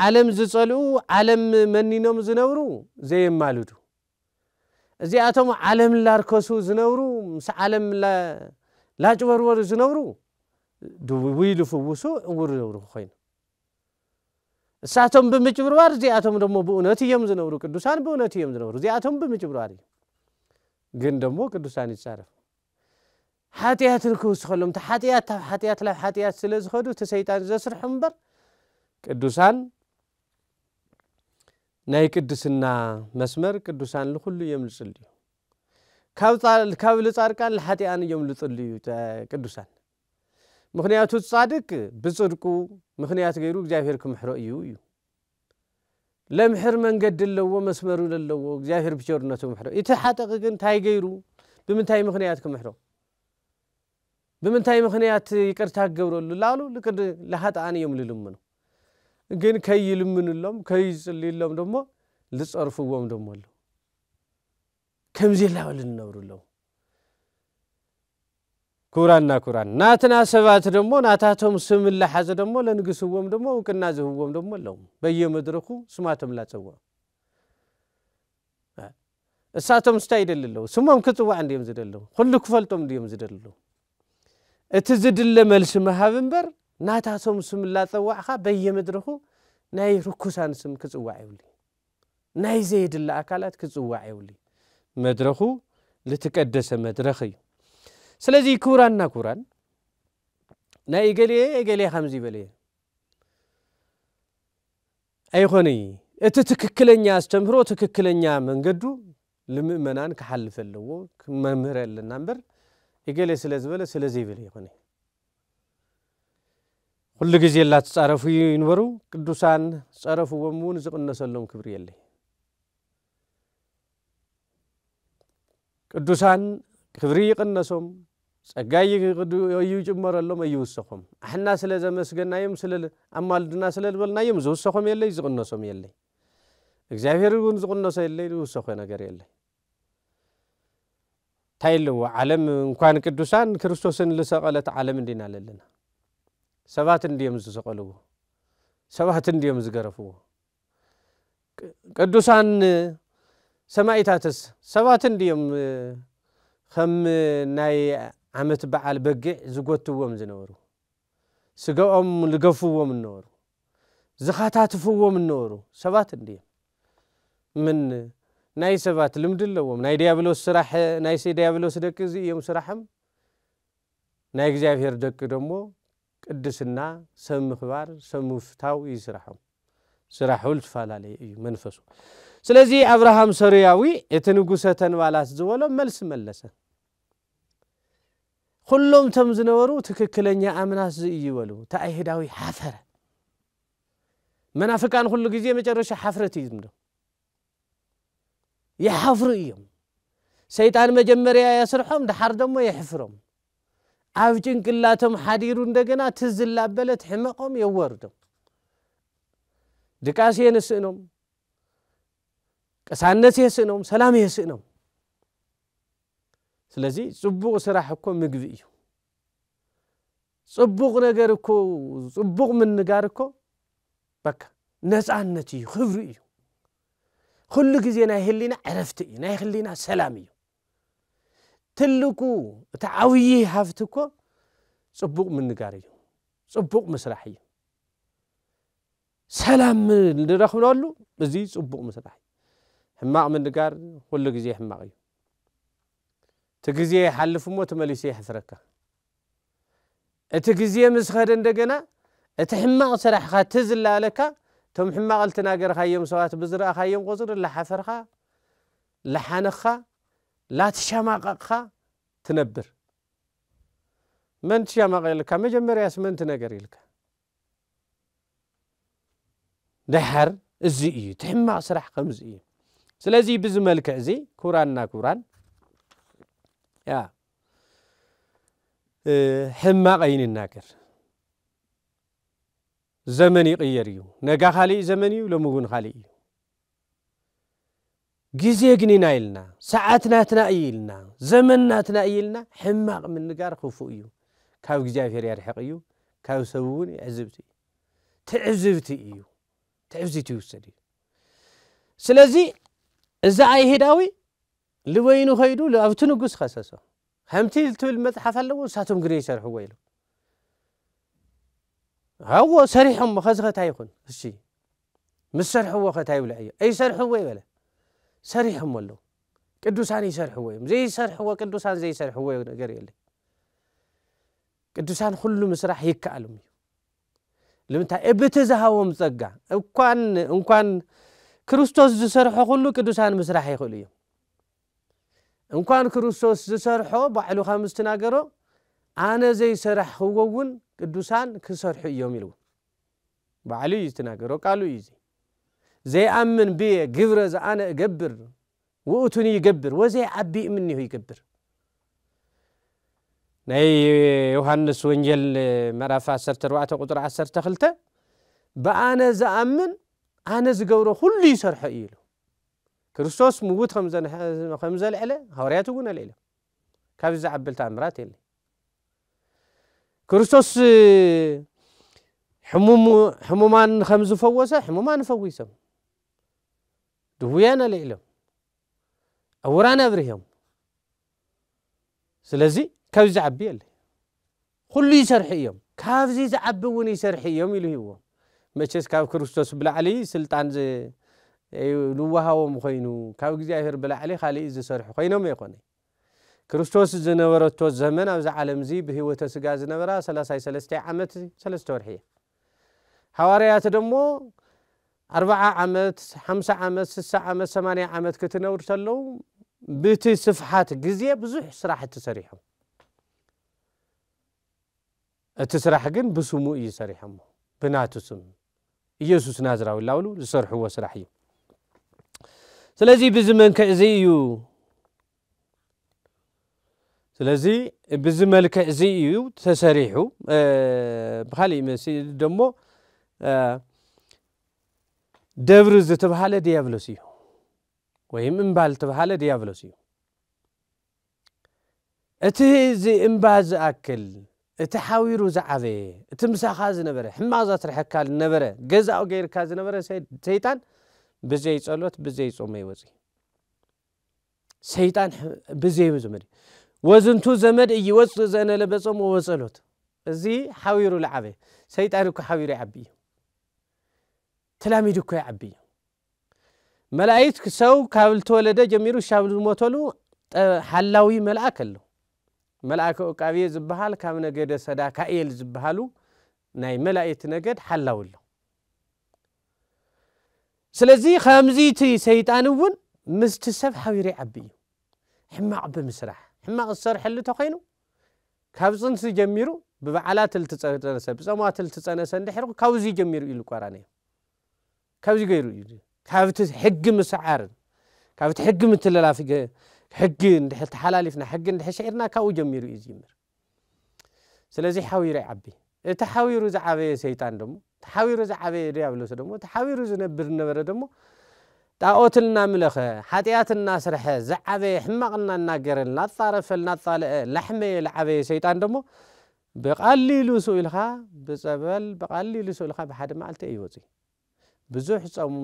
Speaker 1: ዓለም ዝፀልኡ ዓለም መኒኖም ዝነብሩ ዘየማልዱ እዚኣቶም ዓለም ላርከሱ ዝነብሩ ምስ ዓለም ላጭበርበር ዝነብሩ ድውይ ዝፍውሱ ዕውር ዝነብሩ ኮይኑ እሳቶም ብምጭብርባር እዚኣቶም ደሞ ብእውነት እዮም ዝነብሩ ቅዱሳን ብእውነት እዮም ዝነብሩ እዚኣቶም ብምጭብርባር እዩ ግን ደሞ ቅዱሳን ይዛረፍ ሓጢኣትን ክውስኸሎም እቲ ሓጢኣት ካብ ሓጢኣት ናብ ሓጢኣት ስለ ዝኸዱ እቲ ሰይጣን ዘስርሑ እምበር ቅዱሳን ናይ ቅድስና መስመር ቅዱሳን ንኩሉ እዮም ዝፅል ዝፅልዩ ካብ ልጻድቃን ንሓጢኣን እዮም ዝፅል ዝፅልዩ ቅዱሳን ምክንያቱ ፃድቅ ብፅድቁ ምክንያት ገይሩ እግዚኣብሄር ክምሕሮ እዩ እዩ ለምሕር መንገዲ ኣለዎ መስመሩ ኣለዎ እግዚኣብሄር ብቸርነቱ ምሕሮ እቲ ሓጠቂ ግን እንታይ ገይሩ ብምንታይ ምክንያት ክምሕሮ ብምንታይ ምክንያት ይቅርታ ክገብረሉ ላሉ ንሓጢኣን እዮም ዝልምኑ ግን ከይልምንሎም ከይጽልሎም ደሞ ልጸርፍዎም ደሞ ኣለው ከምዚ ላበል ዝነብሩ ኣለው ክቡራና ክቡራን ናትና ሰባት ደሞ ናታቶም ስም ላሓዘ ደሞ ለንግስዎም ደሞ እውቅና ዝህብዎም ደሞ ኣለው በየመድረኩ ስማቶም ላፀውዑ እሳቶም ስታይ ይደሊ ኣለው ስሞም ክፅዋዕ እንድዮም ዝደለዉ ኩሉ ክፈልጦም እንድዮም ዝደሊ ኣለው እቲ ዝድለ መልሲ መሃብ እምበር ናታቶም ስም እላፀዋዕኻ በየመድረኹ ናይ ርኩሳን ስም ክፅዋዕ የብሉ ናይ ዘየድላ ኣካላት ክፅዋዕ የብሉ መድረኹ ልትቀደሰ መድረኽ እዩ ስለዚ ክቡራንና ክቡራን ናይ እገሌየ እገሌ ከምዚ የ ኣይኮነ እቲ ትክክለኛ ኣስተምህሮ ትክክለኛ መንገዱ ንምእመናን ክሓልፍ ኣለዎ ክመምህር ኣለና እምበር እገሌ ስለ ዝበለ ስለዘይበለ ይኮነ ሁሉ ጊዜ ላትጻረፉ ይንበሩ ቅዱሳን ጸረፉ ወሙን ዝቕነሰሎም ክብሪ የለይ ቅዱሳን ክብሪ ይቕነሶም ፀጋ እዩ ይጭመረሎም ኣይውሰኾም ኣሕና ስለ ዘመስገናዮም ኣማልድና ስለ ዝበልናዮም ዝውሰኹም የለይ ዝቕነሶም የለይ እግዚኣብሔር እውን ዝቕነሶ የለይ ዝውሰኮ ነገር የለይ እንታይ ኣለዎ ዓለም እንኳን ቅዱሳን ክርስቶስን ዝሰቐለት ዓለም እንዲና ዘለና ሰባት እንዲዮም ዝሰቀልዎ ሰባት እንዲዮም ዝገረፍዎ ቅዱሳን ሰማኢታትስ ሰባት እንዲዮም ከም ናይ ዓመት በዓል በጊዕ ዝጎትዎም ዝነበሩ ስጋኦም ዝገፍዎም እነበሩ ዝኸታትፍዎም እነበሩ ሰባት እንዲዮም ምን ናይ ሰባት ልምዲ ኣለዎም ናይ ዲያብሎስ ስራሕ ናይ ዲያብሎስ ደቂ እዚ እዮም ስራሖም ናይ እግዚኣብሔር ደቂ ደሞ ቅድስና ሰብ ምክባር ሰብ ምውስታው እዩ ስራሖም ስራሑ ዝተፈላለየ እዩ መንፈሱ ስለዚ ኣብርሃም ሰሩያዊ እቲ ንጉሰ ተንባላት ዝበሎ መልሲ መለሰ ኩሎም እቶም ዝነበሩ ትክክለኛ ኣምናት ዝእይበሉ ታኣይህዳዊ ሓፈረ መናፍቃን ኩሉ ግዜ መጨረሻ ሓፍረት እዩ ዝምዶ ይሓፍሩ እዮም ሰይጣን መጀመርያ የስርሖም ድሓር ደሞ የሕፍሮም ኣብ ጭንቅላቶም ሓዲሩ እንደገና ትዝላበለት ሕመቆም የወርዶም ድቃስ የንስእኖም ቅሳነት የስእኖም ሰላም የስእኖም ስለዚ ፅቡቕ ስራሕ እኮ ምግቢ እዩ ፅቡቕ ነገር እኮ ፅቡቕ ምንጋር እኮ በካ ነፃነት እዩ ክብሪ እዩ ኩሉ ግዜ ናይ ህሊና ዕረፍቲ እዩ ናይ ህሊና ሰላም እዩ ትልቁ እቲ ዓብዪ ሃፍቲ እኮ ፅቡቕ ምንጋር እዩ ፅቡቕ ምስራሕ እዩ ሰላም ንረኽብለሉ እዚ ፅቡቕ ምስራሕ እዩ ሕማቕ ምንጋር ኩሉ ግዜ ሕማቕ እዩ እቲ ግዜ ይሓልፍ እሞ ተመሊሰ ይሕፍረካ እቲ ግዜ ምስ ኸደ እንደገና እቲ ሕማቕ ስራሕኻ ትዝላለካ እቶም ሕማቕ እልትናገርካዮም ሰባት ብዝረእኻዮም ቁፅር ላሓፈርኻ ላሓነኽኻ ላትሸማቀቅኻ ትነብር መን ትሸማቀ የልካ መጀመርያስ መን ትነገር ኢልካ ድሓር እዚ እዩ ትሕማቕ ስራሕ ከምዚ እዩ ስለዚ ብዚ መልክዕ እዚ ኩራንና ኩራን ሕማቕ ኣይንናገር ዘመን ይቕየር እዩ ነጋ ካሊእ ዘመን እዩ ሎሚ እውን ካሊእ እዩ ግዜ ግን ኢና ኢልና ሰዓትናትና እዩ ኢልና ዘመንናትና እዩ ኢልና ሕማቕ ምንጋር ክፉእ እዩ ካብ እግዚኣብሔር የርሕቕ እዩ ካብ ሰብ እውን ዕዝብቲ እዩ ትዕዝብቲ እዩ ትዕብዚት ይውሰድ እዩ ስለዚ እዛ ኣይሂዳዊ ልበይኑ ኸይዱ ኣብቲ ንጉስ ከሰሶ ከምቲ ትብል መፅሓፍ ኣለዎ ንሳቶም ግን ይሰርሕዎ ኢሉ ሃዎ ሰሪሖም ኸዚ ኸታ ይኹን እሺ ምስ ሰርሕዎ ኸታ ይብልዕ እዩ ኣይሰርሕዎ ይበለ ሰሪሖም ኣለዉ ቅዱሳን ይሰርሕዎ እዮም ዘይሰርሕዎ ቅዱሳን ዘይሰርሕዎ ነገር የለን ቅዱሳን ኩሉ ምስራሕ ይከኣሎም እዩ ንምንታይ እብቲ ዝሃቦም ፀጋ እኳን እንኳን ክርስቶስ ዝሰርሖ ኩሉ ቅዱሳን ምስራሕ ይኽእሉ እዮም እንኳን ክርስቶስ ዝሰርሖ ባዕሉ ኻ ምስትናገሮ ኣነ ዘይሰራሕክዎ እውን ቅዱሳን ክሰርሑ እዮም ኢልዎ ባዕሉ እዩ ዝትናገሮ ቃሉ እዩ زيأمن بي قبرز أنا أقبر وأتوني يقبر وزي عبي مني هو يقبر ناي يوهنس وانجل مرافع سرت روعة قدر عسر تخلت بأنا زأمن أنا زقورو كل يسر حقيلو كرستوس موت خمزة خمزة العلة هورياتو قونا العلة كيف زعبل تامرات اللي كرستوس حمومو حمومان خمزو فوسة حمومان فويسه ድውያን አለ ኢሎም ዕውራን ኣብርህዮም ስለዚ ካብዚ ዝዓቢ የለ ኩሉ ይሰርሑ እዮም ካብዚ ዝዓቢ እውን ይሰርሒ እዮም ኢሉ ሂዎም መቸስ ካብ ክርስቶስ ብላዕሊ ስልጣን ንዋሃቦም ኮይኑ ካብ እግዚኣብሔር ብላዕሊ ካሊእ ዝሰርሑ ኮይኖም ኣይኮነ ክርስቶስ ዝነበረቶ ዘመን ኣብዛ ዓለም እዚ ብሂወተ ስጋ ዝነበራ 33 ዓመት ሰለስተ ወርሒ እያ ሃዋርያት ደሞ أربعة عمت خمسة عمت ستة عمت ثمانية عمت كتنور تلو بتي صفحات جزية بزح سراحة تسريحه التسراح جن بسمو إيه سريحه بناتو سم يسوس نازرة ولا ولو لسرح هو سراحي سلازي بزمن كأزيو سلازي بزمن كأزيو تسريحه بخلي مسي دمو ደብሪ ዝተባሃለ ዲያብሎስ እዩ ወይም እምባ ዝተባሃለ ዲያብሎስ እዩ እቲ እዚ እምባ ዝኣክል እቲ ሓዊሩ ዝዓበየ እቲ ምሳኻ ዝነበረ ሕማቕ ዘስርሐካ ዝነበረ ገዛኡ ገይርካ ዝነበረ ሰይጣን ብዘይ ፀሎት ብዘይ ፆመ ይወፅእ ሰይጣን ብዘይ ዘመድ እዩ ወዝንቱ ዘመድ እይወፅእ ዘእነለበፆም ወፀሎት እዚ ሓዊሩ ዝዓበየ ሰይጣን እኳ ሓዊሩ ይዓቢ እዩ ተላሚድኮ ይዓቢ መላእክት ሰው ካብ ዝተወለደ ጀሚሩ ሻብ ዝሞተሉ ሓላዊ መልኣክ ኣሎ መልኣክ ቃብየ ዝበሃል ካብ ነገደ ሰዳካኤል ዝበሃሉ ናይ መላእክቲ ነገድ ሓላው ኣሎ ስለዚ ከምዚ እቲ ሰይጣን እውን ምስቲ ሰብ ሓቢሩ ይዓቢ እዩ ሕማቕ ብምስራሕ ሕማቕ ዝሰርሐሉ እንተኮይኑ ካብ ፅንሲ ጀሚሩ ብበዓላት ልትፀነሰ ብፀማት ልትፀነሰ እንድሕር ካብዚ ጀሚሩ ኢሉ ቋራነዮ ካብዚ ገይሩ እዩ ካብቲ ሕጊ ምስዓርን ካብቲ ሕጊ ምትለላፊ ሕጊ እንድሕር ተሓላሊፍና ሕጊ እንድሕር ሽዒርና ካብኡ ጀሚሩ እዩ ዝይምር ስለዚ ሓዊሩ ይዓቢ እቲ ሓዊሩ ዝዓበየ ሰይጣን ደሞ ተሓዊሩ ዝዓበየ ዲያብሎስ ደሞ ተሓዊሩ ዝነብር ዝነበረ ደሞ ጣዖት እናምለኸ ሓጢኣት እናስርሐ ዝዓበየ ሕማቕና እናገረ እናጣረፈ እናጣልአ ላሕመየ ዝዓበየ ሰይጣን ደሞ ብቃሊሉ ስኡ ኢልካ ብፀበል ብቃሊሉ ስኡ ኢልካ ብሓደ መዓልቲ እዩ ወፅእ ብዙሕ ፀሙ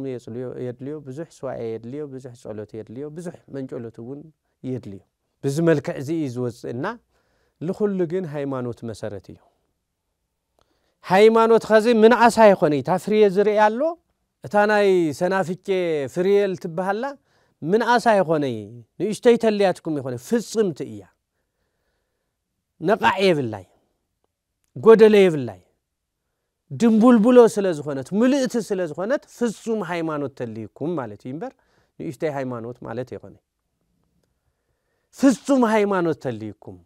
Speaker 1: የድልዮ ብዙሕ ስዋኤ የድልዮ ብዙሕ ፀሎት የድልዮ ብዙሕ መንጨሎት እውን የድልዮ ብዚ መልክዕ እዚ እዩ ዝወፅእና ንኩሉ ግን ሃይማኖት መሰረት እዩ ሃይማኖት ከዚ ምን ዓሳ ይኮነ እታ ፍርየ ዝርኢ ኣሎ እታ ናይ ሰናፍቄ ፍርየል ትበሃላ ዓሳ ይኮነ ንእሽተይ ተለያትኩም ይኮነ ፍፅምቲ እያ ነቓዕ የብላይ ጎደለ የብላይ ድንቡልቡሎ ስለ ዝኾነት ምልእቲ ስለ ዝኾነት ፍጹም ሃይማኖት ተልይኩም ማለት እዩ እምበር ንእሽተይ ሃይማኖት ማለት ይኮነ ፍጹም ሃይማኖት ተልይኩም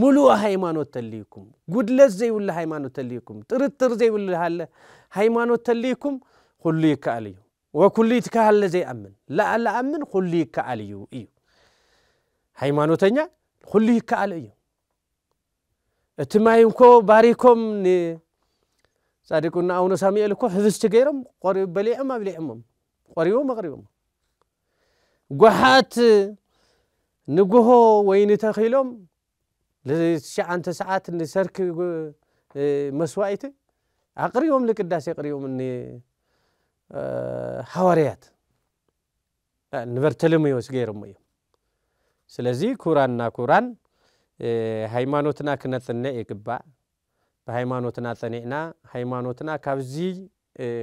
Speaker 1: ሙሉእ ሃይማኖት ተልይኩም ጉድለት ዘይብሉ ሃይማኖት ተልይኩም ጥርጥር ዘይብሉሃለ ሃይማኖት ተልይኩም ኩሉ ይከኣል እዩ ወኩሉ ይትካሃለ ዘይኣምን ለኣለኣምን ኩሉ ይከኣል እዩ እዩ ሃይማኖተኛ ኩሉ ይከኣል እዩ እቲ ማይ እንኮ ባሪኮም صادقنا أو سامي لكو حذس تجيرم قريب بليع ما بليع مم قريب ما قريب ما جحات نجوه وين تخيلهم لش عن تسعات نسرك مسوايته أقريهم لك الناس يقريهم إني حواريات أه نبرتلم يوس غيرهم ميو كوران نا كوران هيمانوتنا كنتنا يكبا ብሃይማኖትና ፀኒዕና ሃይማኖትና ካብዚ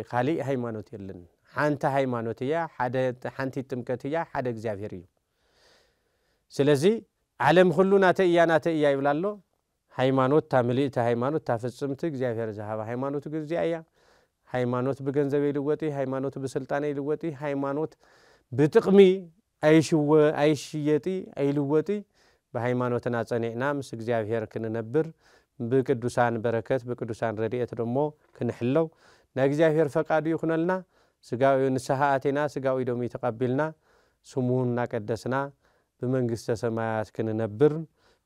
Speaker 1: ካሊእ ሃይማኖት የለን ሓንቲ ሃይማኖት እያ ሓንቲ ጥምቀት እያ ሓደ እግዚኣብሄር እዩ ስለዚ ዓለም ኩሉ ናተ እያ ናተ እያ ይብላ ኣሎ ሃይማኖት ታ ምልእቲ ሃይማኖት ታ ፍፅምቲ እግዚኣብሄር ዝሃባ ሃይማኖት ግዚኣ እያ ሃይማኖት ብገንዘብ ይልወጢ ሃይማኖት ብስልጣነ ይልወጢ ሃይማኖት ብጥቕሚ ኣይሽየጢ ኣይልወጢ ብሃይማኖትና ፀኒዕና ምስ እግዚኣብሄር ክንነብር ብቅዱሳን በረከት ብቅዱሳን ረድኤት ደሞ ክንሕለው ናይ እግዚኣብሔር ፈቃዱ ይኹነልና ስጋዊ ንስሓ ኣቴና ስጋዊ ዶሚ ተቐቢልና ስሙን እናቀደስና ብመንግስተ ሰማያት ክንነብር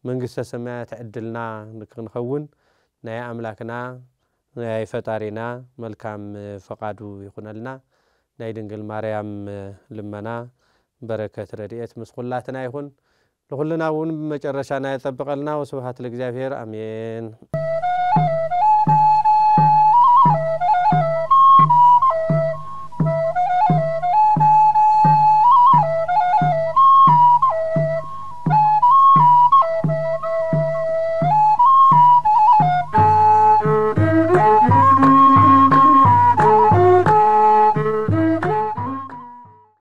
Speaker 1: መንግስተ ሰማያት ዕድልና ክንኸውን ናይ ኣምላክና ናይ ፈጣሪና መልካም ፈቃዱ ይኹነልና ናይ ድንግል ማርያም ልመና በረከት ረድኤት ምስ ኩላትና ይኹን لغلنا ون مجرشانا يتبقلنا وسبحات الاجزافير امين